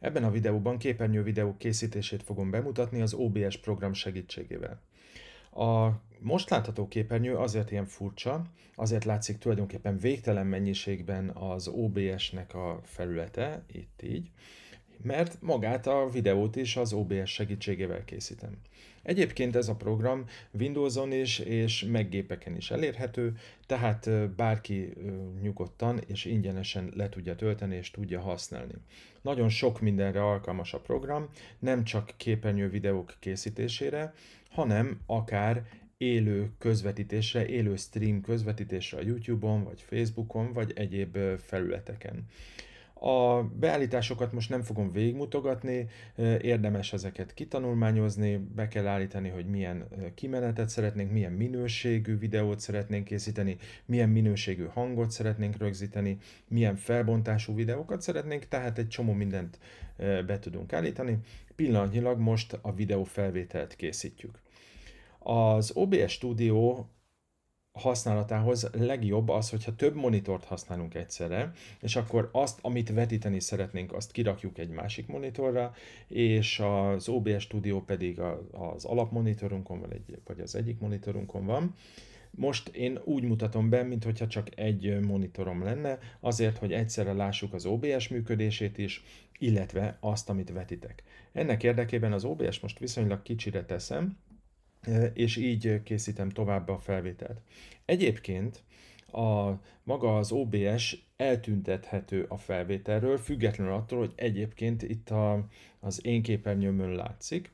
Ebben a videóban képernyő videó készítését fogom bemutatni az OBS program segítségével. A most látható képernyő azért ilyen furcsa, azért látszik tulajdonképpen végtelen mennyiségben az OBS-nek a felülete, itt így, mert magát a videót is az OBS segítségével készítem. Egyébként ez a program Windows-on is és meggépeken is elérhető, tehát bárki nyugodtan és ingyenesen le tudja tölteni és tudja használni. Nagyon sok mindenre alkalmas a program, nem csak képernyő videók készítésére, hanem akár élő közvetítésre, élő stream közvetítésre a YouTube-on, vagy Facebookon, vagy egyéb felületeken. A beállításokat most nem fogom végigmutogatni, érdemes ezeket kitanulmányozni, be kell állítani, hogy milyen kimenetet szeretnénk, milyen minőségű videót szeretnénk készíteni, milyen minőségű hangot szeretnénk rögzíteni, milyen felbontású videókat szeretnénk, tehát egy csomó mindent be tudunk állítani. Pillanatnyilag most a videó felvételt készítjük. Az OBS Studio használatához legjobb az, hogyha több monitort használunk egyszerre, és akkor azt, amit vetíteni szeretnénk, azt kirakjuk egy másik monitorra, és az OBS Studio pedig az alapmonitorunkon, vagy, vagy az egyik monitorunkon van. Most én úgy mutatom be, mintha csak egy monitorom lenne, azért, hogy egyszerre lássuk az OBS működését is, illetve azt, amit vetitek. Ennek érdekében az OBS most viszonylag kicsire teszem, és így készítem tovább a felvételt. Egyébként a, maga az OBS eltüntethető a felvételről, függetlenül attól, hogy egyébként itt a, az én képernyőmön látszik,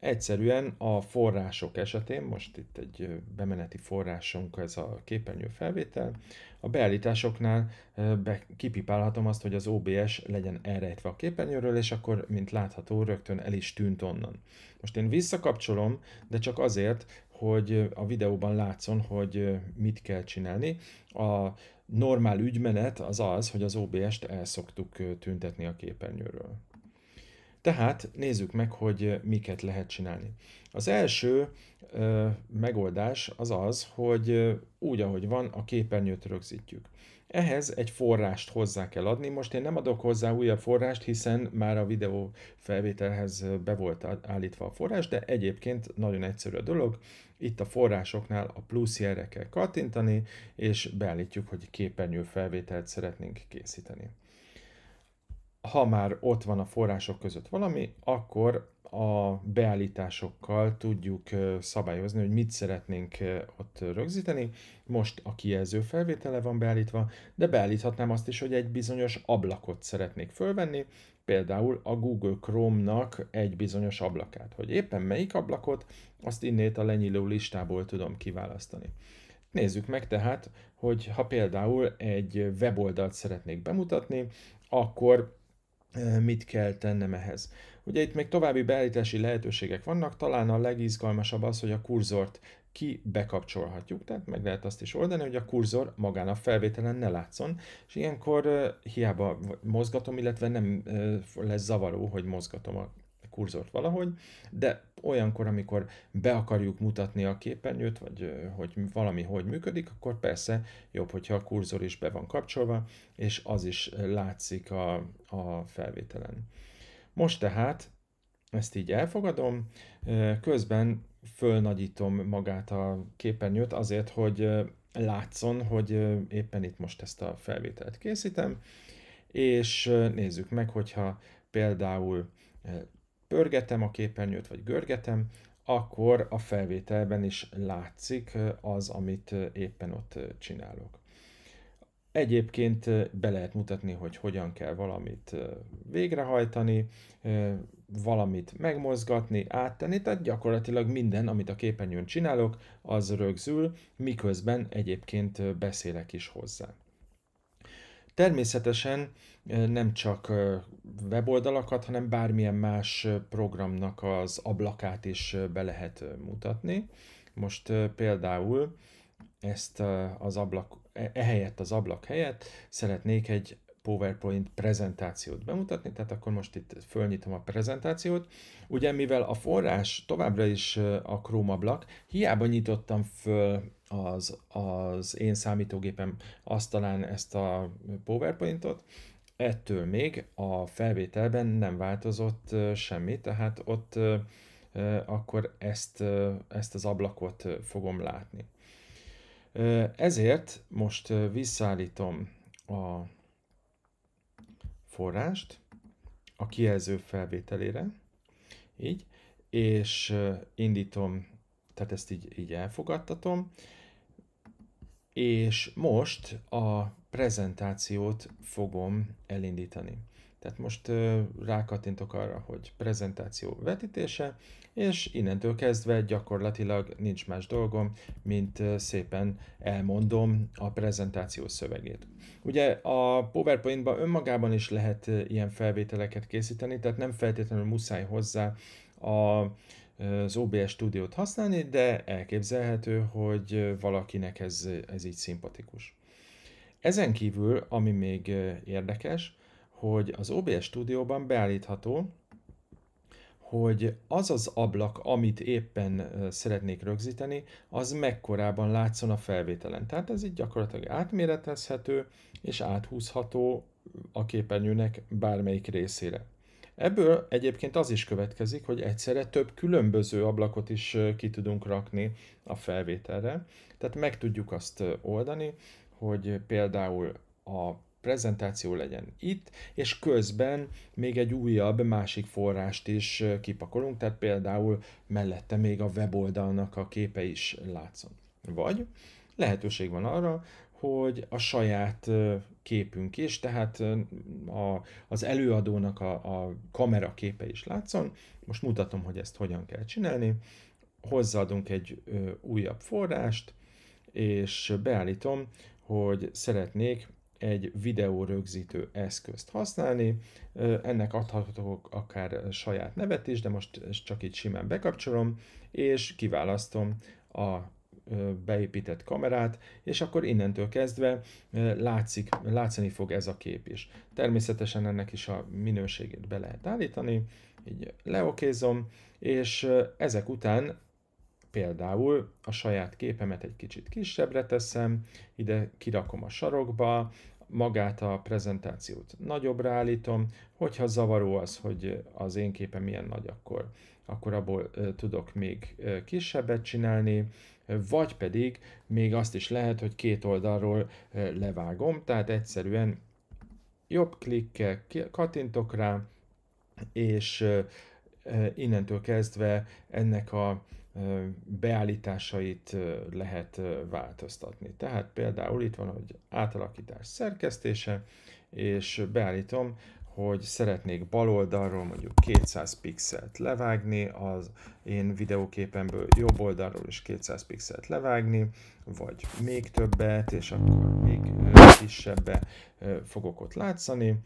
egyszerűen a források esetén, most itt egy bemeneti forrásunk ez a képernyő felvétel, a beállításoknál be, kipipálhatom azt, hogy az OBS legyen elrejtve a képernyőről, és akkor, mint látható, rögtön el is tűnt onnan. Most én visszakapcsolom, de csak azért, hogy a videóban látszon, hogy mit kell csinálni. A normál ügymenet az az, hogy az OBS-t el szoktuk tüntetni a képernyőről. Tehát nézzük meg, hogy miket lehet csinálni. Az első ö, megoldás az az, hogy úgy, ahogy van, a képernyőt rögzítjük. Ehhez egy forrást hozzá kell adni. Most én nem adok hozzá újabb forrást, hiszen már a videó felvételhez be volt állítva a forrás, de egyébként nagyon egyszerű a dolog. Itt a forrásoknál a plusz jelre kell kattintani, és beállítjuk, hogy képernyő felvételt szeretnénk készíteni ha már ott van a források között valami, akkor a beállításokkal tudjuk szabályozni, hogy mit szeretnénk ott rögzíteni. Most a kijelző felvétele van beállítva, de beállíthatnám azt is, hogy egy bizonyos ablakot szeretnék fölvenni, például a Google Chrome-nak egy bizonyos ablakát. Hogy éppen melyik ablakot, azt innét a lenyíló listából tudom kiválasztani. Nézzük meg tehát, hogy ha például egy weboldalt szeretnék bemutatni, akkor mit kell tennem ehhez. Ugye itt még további beállítási lehetőségek vannak, talán a legizgalmasabb az, hogy a kurzort ki bekapcsolhatjuk, tehát meg lehet azt is oldani, hogy a kurzor magán a felvételen ne látszon, és ilyenkor hiába mozgatom, illetve nem lesz zavaró, hogy mozgatom a kurzort valahogy, de olyankor, amikor be akarjuk mutatni a képernyőt, vagy hogy valami hogy működik, akkor persze jobb, hogyha a kurzor is be van kapcsolva, és az is látszik a, a felvételen. Most tehát ezt így elfogadom, közben fölnagyítom magát a képernyőt azért, hogy látszon, hogy éppen itt most ezt a felvételt készítem, és nézzük meg, hogyha például pörgetem a képernyőt, vagy görgetem, akkor a felvételben is látszik az, amit éppen ott csinálok. Egyébként be lehet mutatni, hogy hogyan kell valamit végrehajtani, valamit megmozgatni, áttenni, tehát gyakorlatilag minden, amit a képernyőn csinálok, az rögzül, miközben egyébként beszélek is hozzá. Természetesen nem csak weboldalakat, hanem bármilyen más programnak az ablakát is be lehet mutatni. Most például ezt az ablak, e, ehelyett az ablak helyett szeretnék egy PowerPoint prezentációt bemutatni, tehát akkor most itt fölnyitom a prezentációt. Ugye mivel a forrás továbbra is a Chrome ablak, hiába nyitottam föl az, az én számítógépem asztalán ezt a PowerPointot, ettől még a felvételben nem változott semmi, tehát ott akkor ezt, ezt az ablakot fogom látni. Ezért most visszaállítom a forrást a kijelző felvételére, így, és indítom, tehát ezt így, így elfogadtatom, és most a prezentációt fogom elindítani. Tehát most rákattintok arra, hogy prezentáció vetítése, és innentől kezdve gyakorlatilag nincs más dolgom, mint szépen elmondom a prezentáció szövegét. Ugye a PowerPoint-ban önmagában is lehet ilyen felvételeket készíteni, tehát nem feltétlenül muszáj hozzá a az OBS stúdiót használni, de elképzelhető, hogy valakinek ez, ez így szimpatikus. Ezen kívül, ami még érdekes, hogy az OBS stúdióban beállítható, hogy az az ablak, amit éppen szeretnék rögzíteni, az mekkorában látszon a felvételen. Tehát ez így gyakorlatilag átméretezhető és áthúzható a képernyőnek bármelyik részére. Ebből egyébként az is következik, hogy egyszerre több különböző ablakot is ki tudunk rakni a felvételre. Tehát meg tudjuk azt oldani, hogy például a prezentáció legyen itt, és közben még egy újabb másik forrást is kipakolunk, tehát például mellette még a weboldalnak a képe is látszon. Vagy lehetőség van arra, hogy a saját képünk is, tehát a, az előadónak a, a kamera képe is látszon. Most mutatom, hogy ezt hogyan kell csinálni. Hozzáadunk egy ö, újabb forrást, és beállítom, hogy szeretnék egy videó rögzítő eszközt használni. Ennek adhatok akár saját nevet is, de most csak itt simán bekapcsolom, és kiválasztom a beépített kamerát, és akkor innentől kezdve látszik, látszani fog ez a kép is. Természetesen ennek is a minőségét be lehet állítani, így leokézom, és ezek után például a saját képemet egy kicsit kisebbre teszem, ide kirakom a sarokba, magát a prezentációt nagyobbra állítom, hogyha zavaró az, hogy az én képem milyen nagy, akkor, akkor abból tudok még kisebbet csinálni, vagy pedig még azt is lehet, hogy két oldalról levágom, tehát egyszerűen jobb klikkel kattintok rá, és innentől kezdve ennek a beállításait lehet változtatni. Tehát például itt van, hogy átalakítás szerkesztése, és beállítom hogy szeretnék baloldalról mondjuk 200 pixelt levágni, az én videóképemből jobb oldalról is 200 pixelt levágni, vagy még többet, és akkor még kisebbe fogok ott látszani,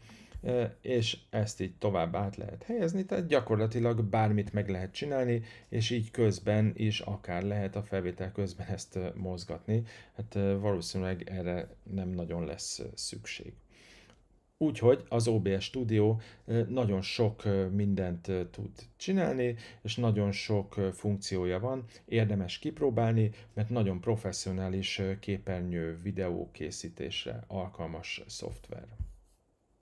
és ezt így tovább át lehet helyezni, tehát gyakorlatilag bármit meg lehet csinálni, és így közben is akár lehet a felvétel közben ezt mozgatni. Hát valószínűleg erre nem nagyon lesz szükség. Úgyhogy az OBS Studio nagyon sok mindent tud csinálni, és nagyon sok funkciója van, érdemes kipróbálni, mert nagyon professzionális képernyő videókészítésre alkalmas szoftver.